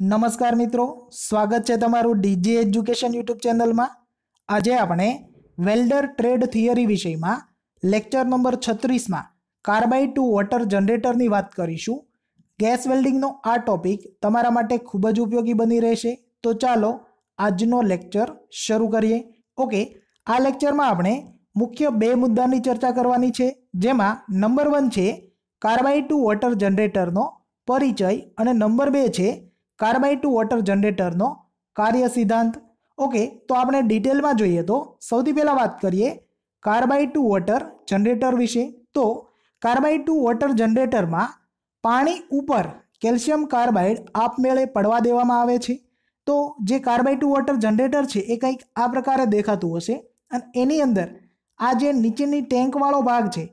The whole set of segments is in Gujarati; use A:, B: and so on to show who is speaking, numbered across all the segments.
A: નમસ્કાર મિત્રો સ્વાગત છે તમારું ડીજી એજ્યુકેશન યુટ્યુબ ચેનલમાં આજે આપણે વેલ્ડર ટ્રેડ થિયરી વિષયમાં લેક્ચર નંબર છત્રીસમાં કાર્બાઇડ ટુ વોટર જનરેટરની વાત કરીશું ગેસ વેલ્ડિંગનો આ ટોપિક તમારા માટે ખૂબ જ ઉપયોગી બની રહેશે તો ચાલો આજનો લેક્ચર શરૂ કરીએ ઓકે આ લેક્ચરમાં આપણે મુખ્ય બે મુદ્દાની ચર્ચા કરવાની છે જેમાં નંબર વન છે કાર્બાઇડ ટુ વોટર જનરેટરનો પરિચય અને નંબર બે છે કાર્બાઇડ ટુ વોટર જનરેટરનો કાર્ય સિદ્ધાંત ઓકે તો આપણે ડિટેલમાં જોઈએ તો સૌથી પહેલાં વાત કરીએ કાર્બાઇડ ટુ વોટર જનરેટર વિશે તો કાર્બાઇડ ટુ વોટર જનરેટરમાં પાણી ઉપર કેલ્શિયમ કાર્બાઇડ આપમેળે પડવા દેવામાં આવે છે તો જે કાર્બાઇડ ટુ વોટર જનરેટર છે એ કંઈક આ પ્રકારે દેખાતું હશે અને એની અંદર આ જે નીચેની ટેન્કવાળો ભાગ છે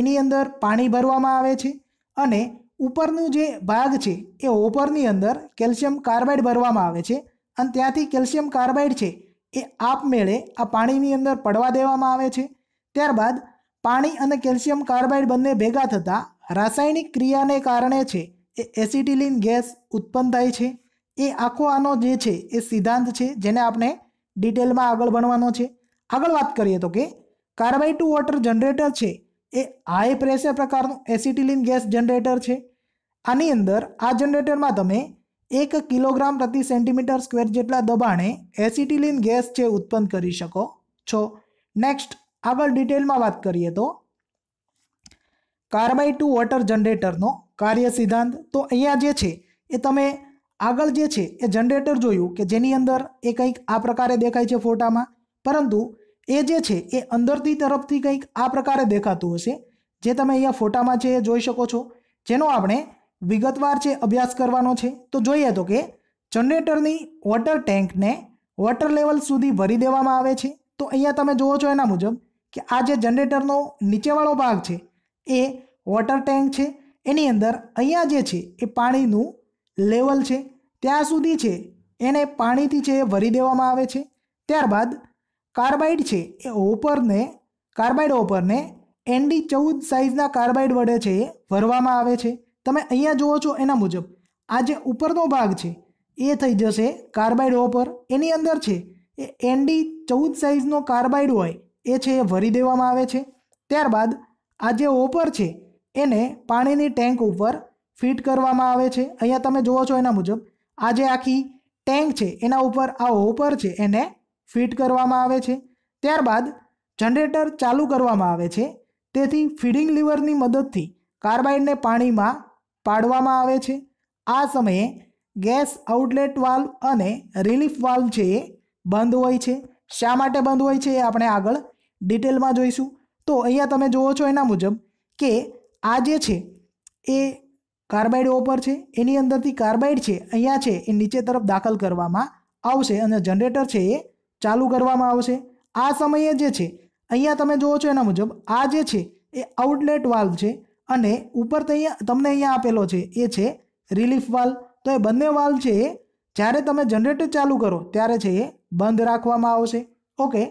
A: એની અંદર પાણી ભરવામાં આવે છે અને ઉપરનું જે ભાગ છે એ ઓપરની અંદર કેલ્શિયમ કાર્બાઇડ ભરવામાં આવે છે અને ત્યાંથી કેલ્શિયમ કાર્બાઇડ છે એ આપમેળે આ પાણીની અંદર પડવા દેવામાં આવે છે ત્યારબાદ પાણી અને કેલ્શિયમ કાર્બાઇડ બંને ભેગા થતાં રાસાયણિક ક્રિયાને કારણે છે એ એસિટિલિન ગેસ ઉત્પન્ન થાય છે એ આખો આનો જે છે એ સિદ્ધાંત છે જેને આપણે ડિટેલમાં આગળ ભણવાનો છે આગળ વાત કરીએ તો કે કાર્બાઇડ ટુ વોટર જનરેટર છે એ હાઈ પ્રેશર પ્રકારનું એસિટિલિન ગેસ જનરેટર છે આની અંદર આ જનરેટરમાં તમે એક કિલોગ્રામ પ્રતિ સેન્ટીમીટર સ્ક્વેર જેટલા દબાણે એસિટિલિન ગેસ છે ઉત્પન્ન કરી શકો છો નેક્સ્ટ આગળ ડિટેલમાં વાત કરીએ તો કાર્બાઈ ટુ વોટર જનરેટરનો કાર્ય સિદ્ધાંત તો અહીંયા જે છે એ તમે આગળ જે છે એ જનરેટર જોયું કે જેની અંદર એ કંઈક આ પ્રકારે દેખાય છે ફોટામાં પરંતુ એ જે છે એ અંદરથી તરફથી કંઈક આ પ્રકારે દેખાતું હશે જે તમે અહીંયા ફોટામાં છે એ જોઈ શકો છો જેનો આપણે વિગતવાર છે અભ્યાસ કરવાનો છે તો જોઈએ તો કે જનરેટરની વોટર ટેન્કને વોટર લેવલ સુધી ભરી દેવામાં આવે છે તો અહીંયા તમે જુઓ છો એના મુજબ કે આ જે જનરેટરનો નીચેવાળો ભાગ છે એ વોટર ટેન્ક છે એની અંદર અહીંયા જે છે એ પાણીનું લેવલ છે ત્યાં સુધી છે એને પાણીથી છે એ ભરી દેવામાં આવે છે ત્યારબાદ કાર્બાઇડ છે એ ઓપરને કાર્બાઇડ ઓપરને એનડી ચૌદ સાઇઝના કાર્બાઇડ વડે છે એ ભરવામાં આવે છે તમે અહીંયા જુઓ છો એના મુજબ આ જે ઉપરનો ભાગ છે એ થઈ જશે કાર્બાઇડ હોપર એની અંદર છે એ એનડી ચૌદ સાઇઝનો કાર્બાઇડ હોય એ છે એ ભરી દેવામાં આવે છે ત્યારબાદ આ જે હોપર છે એને પાણીની ટેન્ક ઉપર ફિટ કરવામાં આવે છે અહીંયા તમે જુઓ છો એના મુજબ આ જે આખી ટેન્ક છે એના ઉપર આ હોપર છે એને ફિટ કરવામાં આવે છે ત્યારબાદ જનરેટર ચાલુ કરવામાં આવે છે તેથી ફીડિંગ લીવરની મદદથી કાર્બાઇડને પાણીમાં પાડવામાં આવે છે આ સમયે ગેસ આઉટલેટ વાલ્વ અને રિલીફ વાલ્વ છે એ બંધ હોય છે શા માટે બંધ હોય છે એ આપણે આગળ ડિટેલમાં જોઈશું તો અહીંયા તમે જુઓ છો એના મુજબ કે આ જે છે એ કાર્બાઇડ ઓપર છે એની અંદરથી કાર્બાઇડ છે અહીંયા છે એ નીચે તરફ દાખલ કરવામાં આવશે અને જનરેટર છે એ ચાલુ કરવામાં આવશે આ સમયે જે છે અહીંયા તમે જુઓ છો એના મુજબ આ જે છે એ આઉટલેટ વાલ્વ છે અને ઉપર તમને અહીંયા આપેલો છે એ છે રિલીફ વાલ્વ તો એ બંને વાલ છે એ જ્યારે તમે જનરેટર ચાલુ કરો ત્યારે છે એ બંધ રાખવામાં આવશે ઓકે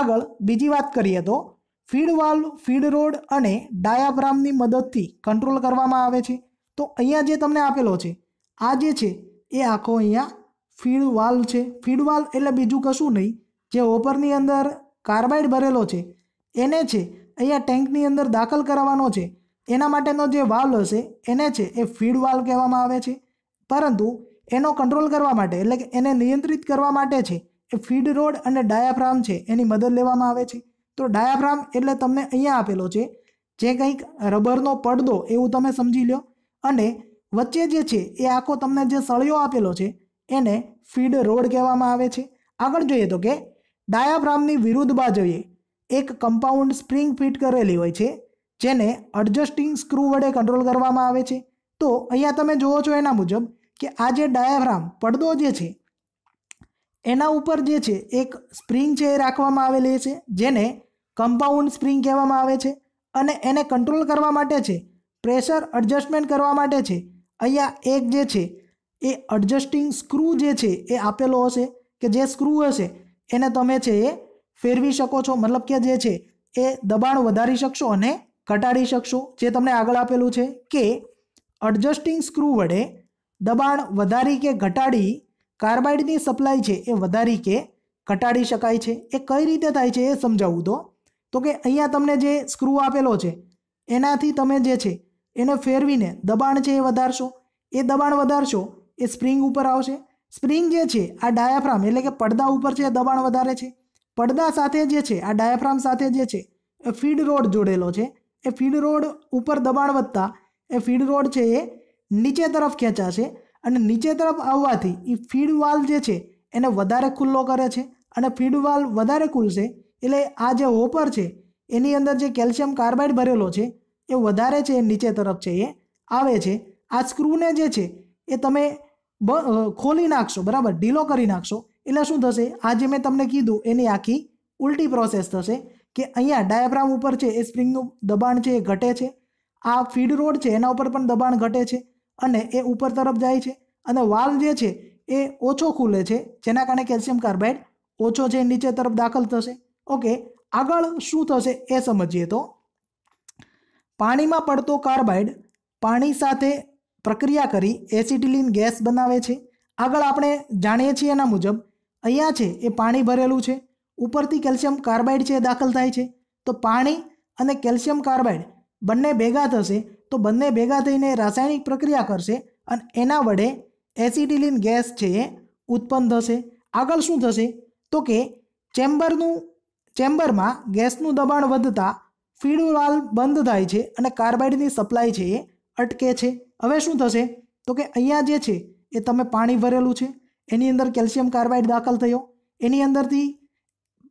A: આગળ બીજી વાત કરીએ તો ફીડ વાલ્વ ફીડ રોડ અને ડાયાફ્રામની મદદથી કંટ્રોલ કરવામાં આવે છે તો અહીંયા જે તમને આપેલો છે આ જે છે એ આખો અહીંયા ફીડ વાલ છે ફીડ વાલ એટલે બીજું કશું નહીં જે ઓપરની અંદર કાર્બાઇડ ભરેલો છે એને છે અહીંયા ટેન્કની અંદર દાખલ કરાવવાનો છે એના માટેનો જે વાલ હશે એને છે એ ફીડ વાલ કહેવામાં આવે છે પરંતુ એનો કંટ્રોલ કરવા માટે એટલે કે એને નિયંત્રિત કરવા માટે છે એ ફીડ રોડ અને ડાયાફ્રામ છે એની મદદ લેવામાં આવે છે તો ડાયાફ્રામ એટલે તમને અહીંયા આપેલો છે જે કંઈક રબરનો પડદો એવું તમે સમજી લો અને વચ્ચે જે છે એ આખો તમને જે સળિયો આપેલો છે એને ફીડ રોડ કહેવામાં આવે છે આગળ જોઈએ તો કે ડાયાફ્રામની વિરુદ્ધ બાજુએ એક કમ્પાઉન્ડ સ્પ્રિંગ ફિટ કરેલી હોય છે જેને એડજસ્ટિંગ સ્ક્રૂ વડે કંટ્રોલ કરવામાં આવે છે તો અહીંયા તમે જુઓ છો એના મુજબ કે આ જે ડાયાફ્રામ પડદો જે છે એના ઉપર જે છે એક સ્પ્રિંગ છે એ રાખવામાં આવેલી છે જેને કમ્પાઉન્ડ સ્પ્રિંગ કહેવામાં આવે છે અને એને કંટ્રોલ કરવા માટે છે પ્રેશર એડજસ્ટમેન્ટ કરવા માટે છે અહીંયા એક જે છે એ એડજસ્ટિંગ સ્ક્રૂ જે છે એ આપેલો હશે કે જે સ્ક્રૂ હશે એને તમે છે એ ફેરવી શકો છો મતલબ કે જે છે એ દબાણ વધારી શકશો અને ઘટાડી શકશો જે તમને આગળ આપેલું છે કે એડજસ્ટિંગ સ્ક્રૂ વડે દબાણ વધારી કે ઘટાડી કાર્બાઇડની સપ્લાય છે એ વધારી કે ઘટાડી શકાય છે એ કઈ રીતે થાય છે એ સમજાવું તો તો કે અહીંયા તમને જે સ્ક્રૂ આપેલો છે એનાથી તમે જે છે એને ફેરવીને દબાણ છે એ વધારશો એ દબાણ વધારશો એ સ્પ્રિંગ ઉપર આવશે સ્પ્રિંગ જે છે આ ડાયાફ્રામ એટલે કે પડદા ઉપર છે દબાણ વધારે છે પડદા સાથે જે છે આ ડાયાફ્રામ સાથે જે છે એ ફીડ રોડ જોડેલો છે એ ફીડ રોડ ઉપર દબાણ વધતા એ ફીડ રોડ છે એ નીચે તરફ ખેંચાશે અને નીચે તરફ આવવાથી એ ફીડ વાલ જે છે એને વધારે ખુલ્લો કરે છે અને ફીડ વાલ વધારે ખુલશે એટલે આ જે હોપર છે એની અંદર જે કેલ્શિયમ કાર્બાઇડ ભરેલો છે એ વધારે છે એ નીચે તરફ છે એ આવે છે આ સ્ક્રૂને જે છે એ તમે ખોલી નાખશો બરાબર ઢીલો કરી નાખશો એટલે શું થશે આ જે મેં તમને કીધું એની આખી ઉલટી પ્રોસેસ થશે કે અહીંયા ડાયાફ્રામ ઉપર છે એ સ્પ્રિંગનું દબાણ છે એ ઘટે છે આ ફીડ રોડ છે એના ઉપર પણ દબાણ ઘટે છે અને એ ઉપર તરફ જાય છે અને વાલ જે છે એ ઓછો ખુલે છે જેના કારણે કેલ્શિયમ કાર્બાઇડ ઓછો છે નીચે તરફ દાખલ થશે ઓકે આગળ શું થશે એ સમજીએ તો પાણીમાં પડતો કાર્બાઇડ પાણી સાથે પ્રક્રિયા કરી એસિટિલિન ગેસ બનાવે છે આગળ આપણે જાણીએ છીએ એના મુજબ અહીંયા છે એ પાણી ભરેલું છે ઉપરથી કેલ્શિયમ કાર્બાઇડ છે દાખલ થાય છે તો પાણી અને કેલ્શિયમ કાર્બાઇડ બંને ભેગા થશે તો બંને ભેગા થઈને રાસાયણિક પ્રક્રિયા કરશે અને એના વડે એસિટિલિન ગેસ છે એ ઉત્પન્ન થશે આગળ શું થશે તો કે ચેમ્બરનું ચેમ્બરમાં ગેસનું દબાણ વધતા ફીડવાલ બંધ થાય છે અને કાર્બાઇડની સપ્લાય છે એ અટકે છે હવે શું થશે તો કે અહીંયા જે છે એ તમે પાણી ભરેલું છે એની અંદર કેલ્શિયમ કાર્બાઇડ દાખલ થયો એની અંદરથી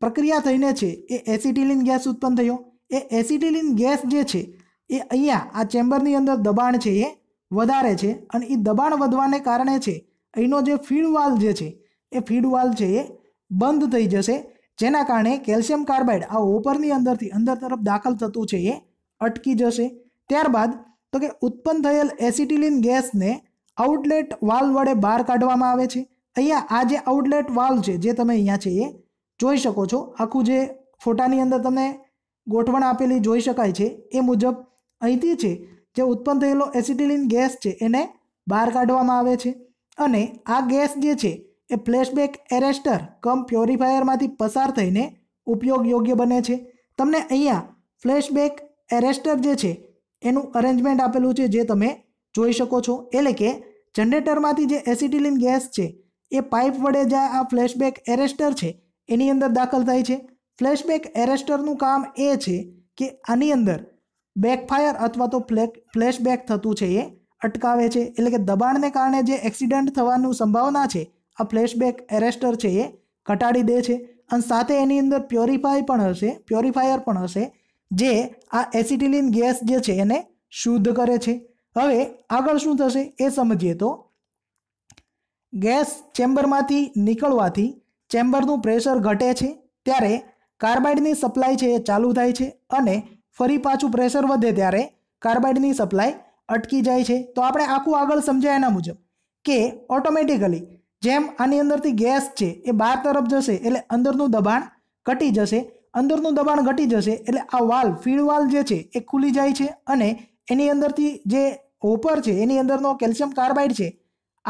A: પ્રક્રિયા થઈને છે એ એસિટિલિન ગેસ ઉત્પન્ન થયો એ એસિટિલિન ગેસ જે છે એ અહીંયા આ ચેમ્બરની અંદર દબાણ છે એ વધારે છે અને એ દબાણ વધવાને કારણે છે અહીંનો જે ફીડ વાલ જે છે એ ફીડ વાલ છે એ બંધ થઈ જશે જેના કારણે કેલ્શિયમ કાર્બાઇડ આ ઓપરની અંદરથી અંદર તરફ દાખલ થતું છે એ અટકી જશે ત્યારબાદ તો કે ઉત્પન્ન થયેલ એસિટિલિન ગેસને આઉટલેટ વાલ વડે બહાર કાઢવામાં આવે છે અહીંયા આ જે આઉટલેટ વાલ્વ છે જે તમે અહીંયા છે એ જોઈ શકો છો આખું જે ફોટાની અંદર તમને ગોઠવણ આપેલી જોઈ શકાય છે એ મુજબ અહીંથી છે જે ઉત્પન્ન થયેલો એસિટિલિન ગેસ છે એને બહાર કાઢવામાં આવે છે અને આ ગેસ જે છે એ ફ્લેશબેક એરેસ્ટર કમ પ્યોરિફાયરમાંથી પસાર થઈને ઉપયોગ યોગ્ય બને છે તમને અહીંયા ફ્લેશબેક એરેસ્ટર જે છે એનું અરેન્જમેન્ટ આપેલું છે જે તમે જોઈ શકો છો એટલે કે જનરેટરમાંથી જે એસિટિલિન ગેસ છે એ પાઇપ વડે જે આ ફ્લેશબેક એરેસ્ટર છે એની અંદર દાખલ થાય છે ફ્લેશબેક એરેસ્ટરનું કામ એ છે કે આની અંદર બેકફાયર અથવા તો ફ્લેક ફ્લેશબેક થતું છે એ અટકાવે છે એટલે કે દબાણને કારણે જે એક્સિડન્ટ થવાનું સંભાવના છે આ ફ્લેશબેક એરેસ્ટર છે એ ઘટાડી દે છે અને સાથે એની અંદર પ્યોરિફાય પણ હશે પ્યોરિફાયર પણ હશે જે આ એસિટિલિન ગેસ જે છે એને શુદ્ધ કરે છે હવે આગળ શું થશે એ સમજીએ તો ગેસ ચેમ્બરમાંથી નીકળવાથી ચેમ્બરનું પ્રેશર ઘટે છે ત્યારે કાર્બાઇડની સપ્લાય છે એ ચાલુ થાય છે અને ફરી પાછું પ્રેશર વધે ત્યારે કાર્બાઇડની સપ્લાય અટકી જાય છે તો આપણે આખું આગળ સમજાય એના મુજબ કે ઓટોમેટિકલી જેમ આની અંદરથી ગેસ છે એ બહાર તરફ જશે એટલે અંદરનું દબાણ ઘટી જશે અંદરનું દબાણ ઘટી જશે એટલે આ વાલ ફીડ વાલ જે છે એ ખુલી જાય છે અને એની અંદરથી જે હોપર છે એની અંદરનો કેલ્શિયમ કાર્બાઇડ છે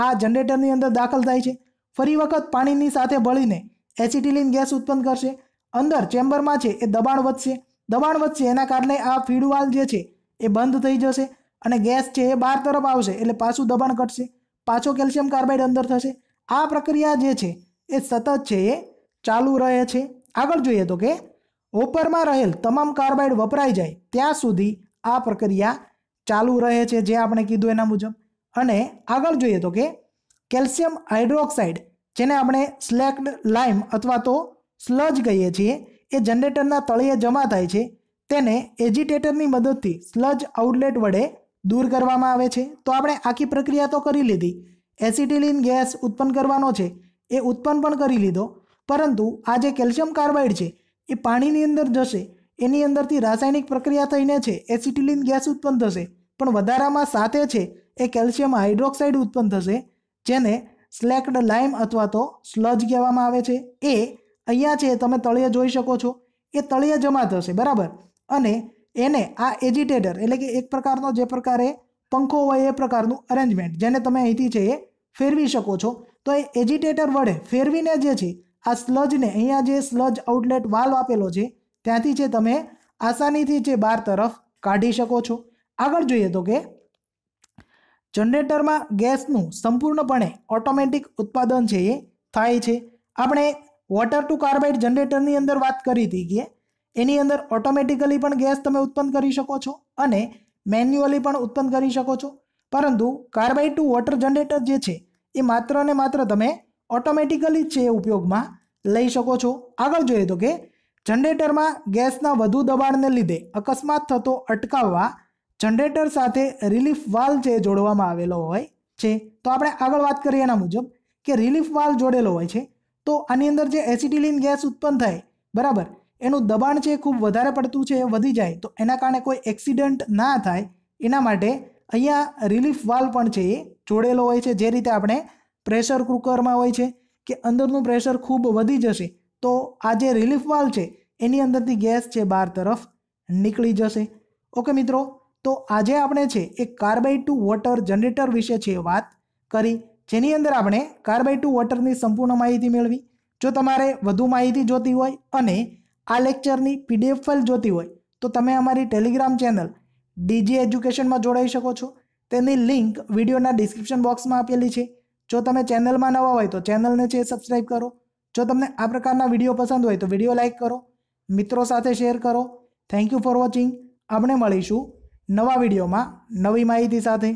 A: આ જનરેટરની અંદર દાખલ થાય છે ફરી વખત પાણીની સાથે ભળીને એસિટિલિન ગેસ ઉત્પન્ન કરશે અંદર ચેમ્બરમાં છે એ દબાણ વધશે દબાણ વધશે એના કારણે આ ફીડવાલ જે છે એ બંધ થઈ જશે અને ગેસ છે એ બહાર તરફ આવશે એટલે પાછું દબાણ ઘટશે પાછો કેલ્શિયમ કાર્બાઇડ અંદર થશે આ પ્રક્રિયા જે છે એ સતત છે એ ચાલુ રહે છે આગળ જોઈએ તો કે ઓપરમાં રહેલ તમામ કાર્બાઇડ વપરાઈ જાય ત્યાં સુધી આ પ્રક્રિયા ચાલુ રહે છે જે આપણે કીધું એના મુજબ અને આગળ જોઈએ તો કે કેલ્શિયમ હાઇડ્રોક્સાઇડ જેને આપણે સ્લેક્ડ લાઇમ અથવા તો સ્લજ કહીએ છીએ એ જનરેટરના તળિયે જમા થાય છે તેને એજિટેટરની મદદથી સ્લજ આઉટલેટ વડે દૂર કરવામાં આવે છે તો આપણે આખી પ્રક્રિયા તો કરી લીધી એસિટિલિન ગેસ ઉત્પન્ન કરવાનો છે એ ઉત્પન્ન પણ કરી લીધો પરંતુ આ જે કેલ્શિયમ કાર્બાઇડ છે એ પાણીની અંદર જશે એની અંદરથી રાસાયણિક પ્રક્રિયા થઈને છે એસિટિલિન ગેસ ઉત્પન્ન થશે પણ વધારામાં સાથે છે એ કેલ્શિયમ હાઇડ્રોક્સાઇડ ઉત્પન્ન થશે જેને સ્લેક્ડ લાઇમ અથવા તો સ્લજ કહેવામાં આવે છે એ અહીંયા છે તમે તળિયે જોઈ શકો છો એ તળિયે જમા થશે બરાબર અને એને આ એજિટેટર એટલે કે એક પ્રકારનો જે પ્રકારે પંખો હોય એ પ્રકારનું અરેન્જમેન્ટ જેને તમે અહીંથી છે એ ફેરવી શકો છો તો એ એજિટેટર વડે ફેરવીને જે છે આ સ્લજને અહીંયા જે સ્લજ આઉટલેટ વાલ્વ આપેલો છે ત્યાંથી છે તમે આસાનીથી જે બહાર તરફ કાઢી શકો છો આગળ જોઈએ તો કે જનરેટરમાં ગેસનું સંપૂર્ણપણે ઓટોમેટિક ઉત્પાદન છે એ થાય છે આપણે વોટર ટુ કાર્બાઇડ જનરેટરની અંદર વાત કરી હતી કે એની અંદર ઓટોમેટિકલી પણ ગેસ તમે ઉત્પન્ન કરી શકો છો અને મેન્યુઅલી પણ ઉત્પન્ન કરી શકો છો પરંતુ કાર્બાઇડ ટુ વોટર જનરેટર જે છે એ માત્ર ને માત્ર તમે ઓટોમેટિકલી જ છે એ ઉપયોગમાં લઈ શકો છો આગળ જોઈએ તો કે જનરેટરમાં ગેસના વધુ દબાણને લીધે અકસ્માત થતો અટકાવવા જનરેટર સાથે રિલીફ વાલ જે જોડવામાં આવેલો હોય છે તો આપણે આગળ વાત કરીએ એના મુજબ કે રિલીફ વાલ જોડેલો હોય છે તો આની અંદર જે એસિટિલિન ગેસ ઉત્પન્ન થાય બરાબર એનું દબાણ છે ખૂબ વધારે પડતું છે એ વધી જાય તો એના કારણે કોઈ એક્સિડન્ટ ના થાય એના માટે અહીંયા રિલીફ વાલ પણ છે એ જોડેલો હોય છે જે રીતે આપણે પ્રેશર કુકરમાં હોય છે કે અંદરનું પ્રેશર ખૂબ વધી જશે તો આ જે રિલીફ વાલ છે એની અંદરથી ગેસ છે બહાર તરફ નીકળી જશે ઓકે મિત્રો તો આજે આપણે છે એ કાર્બાઇડ ટુ વોટર જનરેટર વિશે છે વાત કરી જેની અંદર આપણે કાર્બાઇડ ટુ વોટરની સંપૂર્ણ માહિતી મેળવી જો તમારે વધુ માહિતી જોતી હોય અને આ લેક્ચરની પીડીએફ ફાઇલ જોતી હોય તો તમે અમારી ટેલિગ્રામ ચેનલ ડીજી એજ્યુકેશનમાં જોડાઈ શકો છો તેની લિંક વિડીયોના ડિસ્ક્રિપ્શન બોક્સમાં આપેલી છે જો તમે ચેનલમાં નવા હોય તો ચેનલને છે સબસ્ક્રાઈબ કરો જો તમને આ પ્રકારના વિડીયો પસંદ હોય તો વિડીયો લાઇક કરો મિત્રો સાથે શેર કરો થેન્ક યુ ફોર વોચિંગ આપણે મળીશું નવા વિડીયોમાં નવી માહિતી સાથે